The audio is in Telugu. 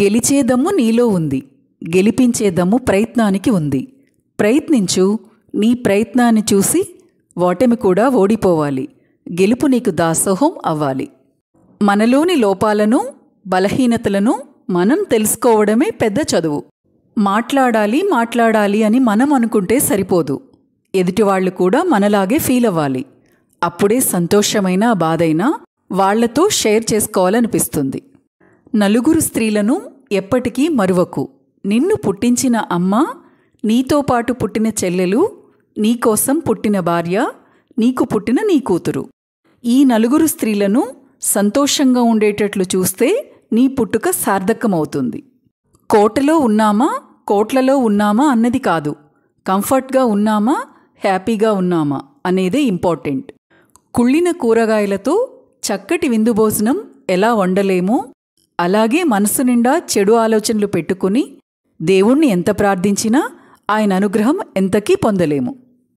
గెలిచే దమ్ము నీలో ఉంది గెలిపించే దమ్ము ప్రయత్నానికి ఉంది ప్రయత్నించు నీ ప్రయత్నాన్ని చూసి ఓటమి కూడా ఓడిపోవాలి గెలుపు నీకు దాసోహం అవ్వాలి మనలోని లోపాలను బలహీనతలను మనం తెలుసుకోవడమే పెద్ద చదువు మాట్లాడాలి మాట్లాడాలి అని మనం అనుకుంటే సరిపోదు ఎదుటివాళ్ళు కూడా మనలాగే ఫీల్ అవ్వాలి అప్పుడే సంతోషమైన బాధైనా వాళ్లతో షేర్ చేసుకోవాలనిపిస్తుంది నలుగురు స్త్రీలను ఎప్పటికీ మరువకు నిన్ను పుట్టించిన అమ్మ నీతో పాటు పుట్టిన చెల్లెలు నీకోసం పుట్టిన భార్య నీకు పుట్టిన నీ కూతురు ఈ నలుగురు స్త్రీలను సంతోషంగా ఉండేటట్లు చూస్తే నీ పుట్టుక సార్థకమవుతుంది కోటలో ఉన్నామా కోట్లలో ఉన్నామా అన్నది కాదు కంఫర్ట్గా ఉన్నామా హ్యాపీగా ఉన్నామా అనేదే ఇంపార్టెంట్ కుళ్ళిన కూరగాయలతో చక్కటి విందు భోజనం ఎలా వండలేమో అలాగే మనసు నిండా చెడు ఆలోచనలు పెట్టుకుని దేవుణ్ణి ఎంత ప్రార్థించినా ఆయన అనుగ్రహం ఎంతకీ పొందలేము